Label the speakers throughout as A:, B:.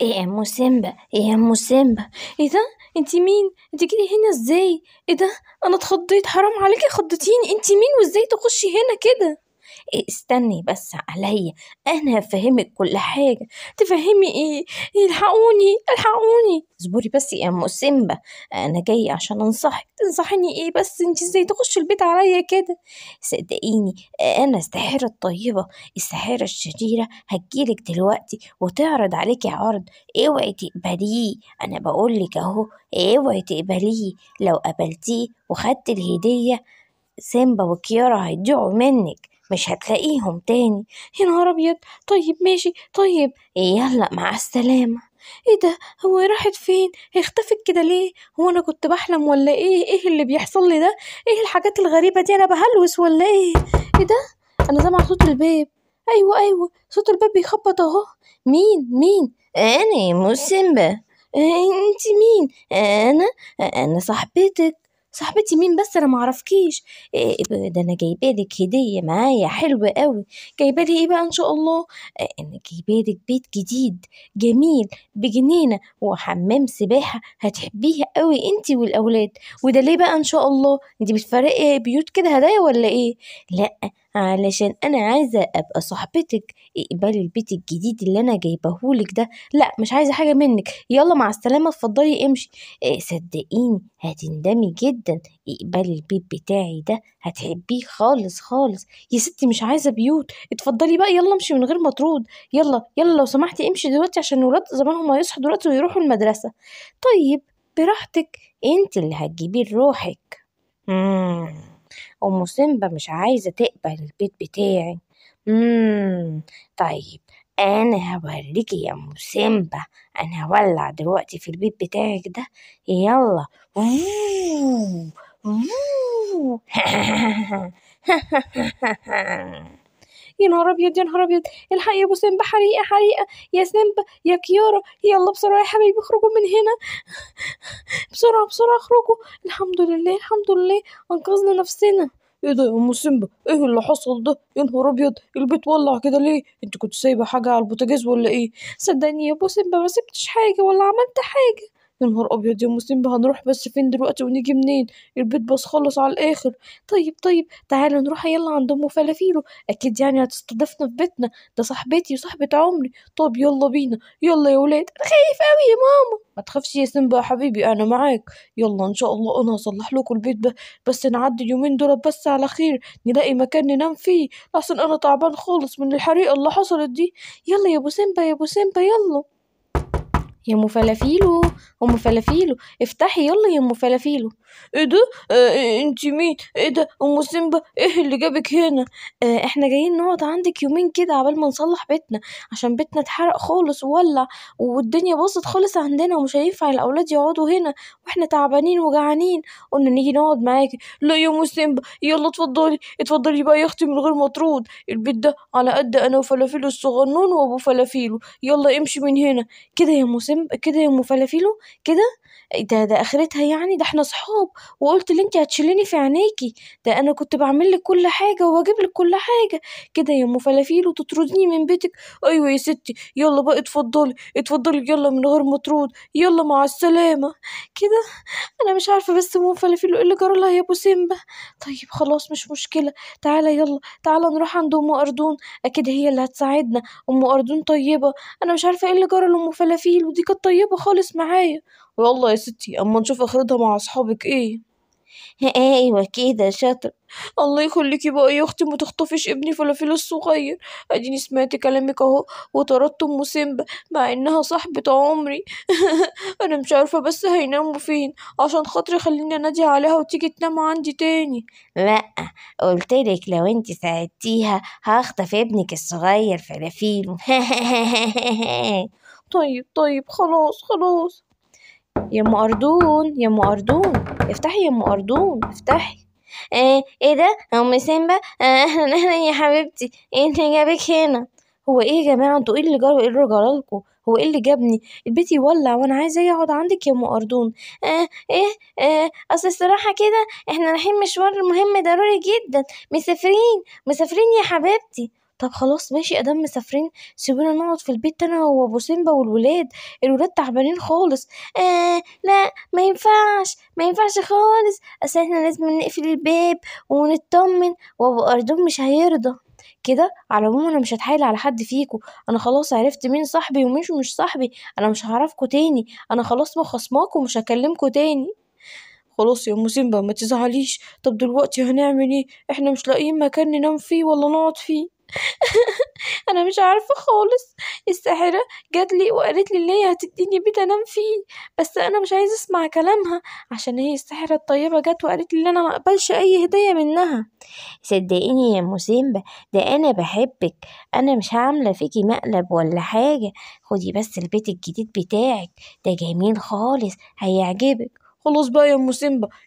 A: ايه يا امو سيمبا ايه يا امو سيمبا ايه ده انتي مين انتي جيتي هنا ازاي ايه ده انا اتخضيت حرام عليكي خضتيني انتي مين وازاي تخشي هنا كده استني بس عليا انا هفهمك كل حاجه تفهمي ايه الحقوني الحقوني اصبري بس يا ام سيمبا انا جايه عشان انصحك تنصحيني ايه بس انت ازاي تخشي البيت عليا كده صدقيني انا الساحره الطيبه الساحره الشريره هتجيلك دلوقتي وتعرض عليكي عرض اوعي تقبليه انا بقولك اهو اوعي تقبليه لو قبلتيه وخدت الهديه سيمبا وكيارا هيضيعوا منك مش هتلاقيهم تاني يا نهار ابيض طيب ماشي طيب يلا مع السلامه ايه ده هو راحت فين اختفت كده ليه هو انا كنت بحلم ولا ايه ايه اللي بيحصل لي ده ايه الحاجات الغريبه دي انا بهلوس ولا ايه ايه ده انا سامعه صوت الباب ايوه ايوه صوت الباب بيخبط اهو مين مين انا مو سيمبا انت مين انا انا صاحبتك صاحبتي مين بس انا معرفكيش إيه, إيه،, إيه، ده انا لك هديه معايا حلوه قوي لي ايه بقى ان شاء الله إيه انا لك بيت جديد جميل بجنينه وحمام سباحه هتحبيها قوي انت والاولاد وده ليه بقى ان شاء الله انت بتفرقي بيوت كده هدايا ولا ايه لا علشان انا عايزه ابقى صاحبتك اقبلي البيت الجديد اللي انا جايبهولك ده لا مش عايزه حاجه منك يلا مع السلامه اتفضلي امشي إيه صدقيني هتندمي جدا اقبلي البيت بتاعي ده هتحبيه خالص خالص يا ستي مش عايزه بيوت اتفضلي بقى يلا امشي من غير ما ترد يلا يلا لو سمحتي امشي دلوقتي عشان ولاد زمانهم هيصحوا دلوقتي ويروحوا المدرسه طيب براحتك انت اللي هتجيبيه لروحك مم. أم سيمبا مش عايزة تقبل البيت بتاعي مم. طيب أنا هوريكي يا أم سيمبا أنا هولع دلوقتي في البيت بتاعك ده يلا يا نهار ابيض يا نهار ابيض الحق يا ابو سيمبا حريقه حريقه يا سيمبا يا كيارا يلا بسرعه يا حبايبي اخرجوا من هنا بسرعه بسرعه اخرجوا الحمد لله الحمد لله انقذنا نفسنا ايه ده يا ام سيمبا ايه اللي حصل ده يا نهار ابيض البيت ولع كده ليه انت كنت سايبه حاجه على البوتاجاز ولا ايه صدقني يا ابو سيمبا ما سبتش حاجه ولا عملت حاجه يا نهار ابيض يا مسلم هنروح بس فين دلوقتي ونيجي منين البيت بس خلص على الاخر طيب طيب تعالى نروح يلا عند ام فلافيلو اكيد يعني هتستضيفنا في بيتنا ده صاحبتي وصاحبه عمري طب يلا بينا يلا يا ولاد انا خايف قوي يا ماما ما تخافش يا سيمبا يا حبيبي انا معاك يلا ان شاء الله انا هصلح لكم البيت ده بس نعدي اليومين دول بس على خير نلاقي مكان ننام فيه احسن انا تعبان خالص من الحريقه اللي حصلت دي يلا يا ابو سيمبا يا ابو سيمبا يلا يا ام فلافيلو ام فلافيلو افتحي يلا يا ام فلافيلو ايه ده آه إيه، انت مين ايه ده ام سيمبا ايه اللي جابك هنا آه احنا جايين نقعد عندك يومين كده عبال ما نصلح بيتنا عشان بيتنا اتحرق خالص وولع والدنيا باظت خالص عندنا ومش هينفع الاولاد يقعدوا هنا واحنا تعبانين وجعانين قلنا نيجي نقعد معاكي لا يا ام سيمبا يلا اتفضلي اتفضلي بقى يا اختي من غير مطرود البيت ده على قد انا وفلافيلو الصغنون وابو فلافيلو يلا امشي من هنا كده يا ام السم كده يقوموا فلافله كده ده ده اخرتها يعني ده احنا صحاب وقلت اللي انت هتشيليني في عينيكي ده انا كنت بعمل لك كل حاجه وبجيب لك كل حاجه كده يا ام فلافيل وتطردني من بيتك ايوه يا ستي يلا بقى اتفضلي اتفضلي يلا من غير ما ترد يلا مع السلامه كده انا مش عارفه بس ام فلافيل ايه اللي جرى لها يا ابو سيمبا طيب خلاص مش مشكله تعالى يلا تعالى نروح عند ام اردون اكيد هي اللي هتساعدنا ام اردون طيبه انا مش عارفه ايه اللي جرى لام فلافيل ودي كانت طيبه خالص معايا والله يا ستي اما نشوف اخرتها مع اصحابك ايه ايوه كده شاطر الله يخليكي بقى يا اختي ما تخطفيش ابني فلافل الصغير اديني سمعت كلامك اهو وطردت ام سيمبا مع انها صاحبة عمري انا مش عارفه بس هيناموا فين عشان خاطري خليني انادي عليها وتيجي تنام عندي تاني لا لك لو انت ساعدتيها هخطف ابنك الصغير فلافيل طيب طيب خلاص خلاص يا ام اردون يا ام اردون افتحي يا ام اردون افتحي ايه ايه ده ام سيمبا آه اهلا اهلا يا حبيبتي ايه اللي جابك هنا هو ايه يا جماعه انتوا ايه اللي جرى ايه اللي جرالكوا هو ايه اللي جابني البيت يولع وانا عايزه اقعد عندك يا ام اردون آه ايه آه اصل الصراحه كده احنا رايحين مشوار مهم ضروري جدا مسافرين مسافرين يا حبيبتي طب خلاص ماشي ادام مسافرين سيبونا نقعد في البيت انا وابو سيمبا والولاد الولاد تعبانين خالص آه لا ما ينفعش ما ينفعش خالص اصل احنا لازم نقفل الباب ونطمن وابو اردون مش هيرضى كده على العموم انا مش هتحايل على حد فيكو انا خلاص عرفت مين صاحبي ومين مش صاحبي انا مش هعرفكوا تاني انا خلاص مخصماكوا ومش هكلمكوا تاني خلاص يا ام سيمبا ما تزعليش طب دلوقتي هنعمل ايه احنا مش لاقيين مكان ننام فيه ولا نقعد فيه انا مش عارفه خالص الساحره جات لي وقالت لي اللي هي هتديني بيت انام فيه بس انا مش عايز اسمع كلامها عشان هي الساحره الطيبه جت وقالت لي انا ما اقبلش اي هديه منها صدقيني يا موسيمبا ده انا بحبك انا مش عامله فيكي مقلب ولا حاجه خدي بس البيت الجديد بتاعك ده جميل خالص هيعجبك خلاص بقى يا ام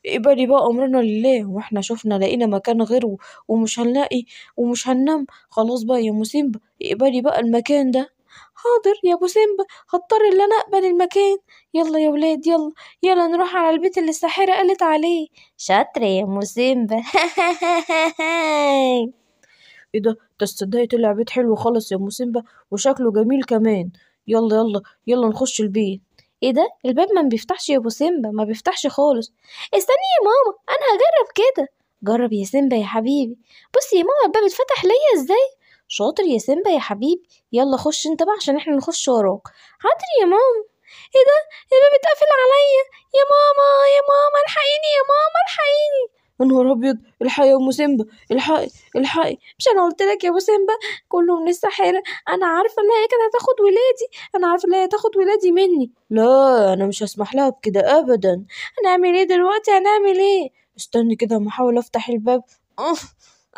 A: اقبلي بقى امرنا لله واحنا شفنا لقينا مكان غيره ومش هنلاقي ومش هننام خلاص بقى يا ام اقبلي بقى المكان ده حاضر يا ابو سيمبا هضطر ان انا اقبل المكان يلا يا ولاد يلا يلا نروح على البيت اللي الساحره قالت عليه شاطرة يا ام سيمبا ايه ده تصدقي طلع بيت حلو خالص يا ام سيمبا وشكله جميل كمان يلا يلا يلا نخش البيت ايه ده الباب ما بيفتحش يا ابو سيمبا ما بيفتحش خالص استني يا ماما انا هجرب كده جرب يا سيمبا يا حبيبي بصي يا ماما الباب اتفتح ليا ازاي شاطر يا سيمبا يا حبيبي يلا خش انت بقى عشان احنا نخش وراك حاضر يا ماما ايه ده الباب اتقفل عليا يا ماما يا ماما الحقيني يا ماما الحقيني يا نهار ابيض الحق يا ام سيمبا الحقي الحقي مش انا قلت لك يا ابو سيمبا كله من السحاره انا عارفه ان هي كده هتاخد ولادي انا عارفه ان هي هتاخد ولادي مني لا انا مش هسمح لها بكده ابدا هنعمل ايه دلوقتي هنعمل ايه استني كده اما احاول افتح الباب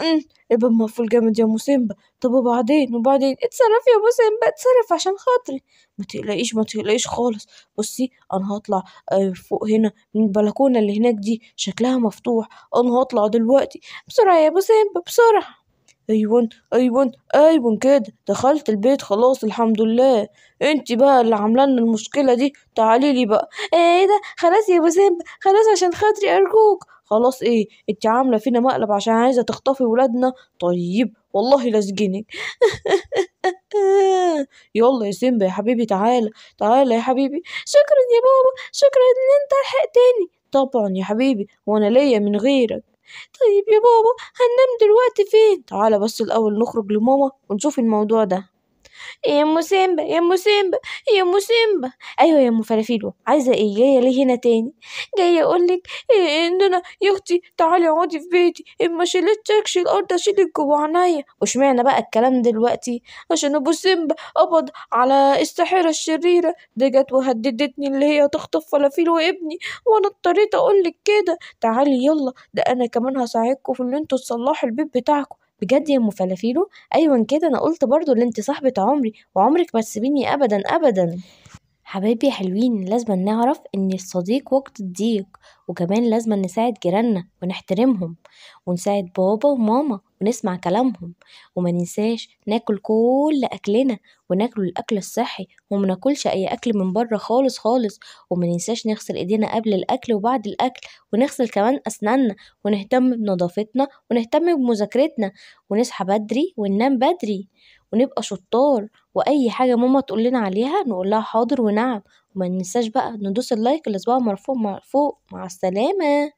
A: أمم، بابا مقفول جامد يا سيمبا طب وبعدين وبعدين اتصرف يا سيمبا اتصرف عشان خاطري ما تقلقيش ما تقلقيش خالص بصي انا هطلع آه، فوق هنا من البلكونه اللي هناك دي شكلها مفتوح انا هطلع دلوقتي بسرعه يا سيمبا بسرعه ايون ايون ايون كده دخلت البيت خلاص الحمد لله انت بقى اللي عامله لنا المشكله دي تعالي لي بقى ايه ده خلاص يا ابو سيمبا خلاص عشان خاطري ارجوك خلاص ايه انت عامله فينا مقلب عشان عايزه تخطفي ولادنا طيب والله لازجنك يلا يا سيمبا يا حبيبي تعالى تعالى يا حبيبي شكرا يا بابا شكرا ان انت لحقتني طبعا يا حبيبي وانا ليا من غيرك طيب يا بابا هننام دلوقتي فين تعالى بس الأول نخرج لماما ونشوف الموضوع ده يا ام سيمبا يا ام سيمبا يا ام سيمبا ايوه يا ام فلافيلو عايزه ايه جايه ليه هنا تاني جايه اقول لك إيه ان انا يا اختي تعالي اقعدي في بيتي اما إيه، شلتكش الارض اشيلك عينيا واشمعنى بقى الكلام دلوقتي عشان ابو سيمبا قبض على الساحره الشريره دي جت وهددتني اللي هي تخطف فلافيل وابني وانا اضطريت اقول لك كده تعالي يلا ده انا كمان هساعدكم في ان انتوا تصلحوا البيت بتاعكم بجد يا ام فلافيلو ايوه كده انا قلت برضو اللي انت صاحبه عمري وعمرك ما تسيبيني ابدا ابدا حبايبي حلوين لازم نعرف ان الصديق وقت الضيق وكمان لازم نساعد جيراننا ونحترمهم ونساعد بابا وماما ونسمع كلامهم وما ننساش ناكل كل أكلنا وناكل الأكل الصحي وما ناكلش أي أكل من بره خالص خالص وما ننساش نغسل إيدينا قبل الأكل وبعد الأكل ونغسل كمان أسناننا ونهتم بنظافتنا ونهتم بمذاكرتنا ونصحى بدري وننام بدري ونبقى شطار وأي حاجة ماما تقول لنا عليها نقول لها حاضر ونعم وما ننساش بقى ندوس اللايك الأسبوع مرفوع فوق مع السلامة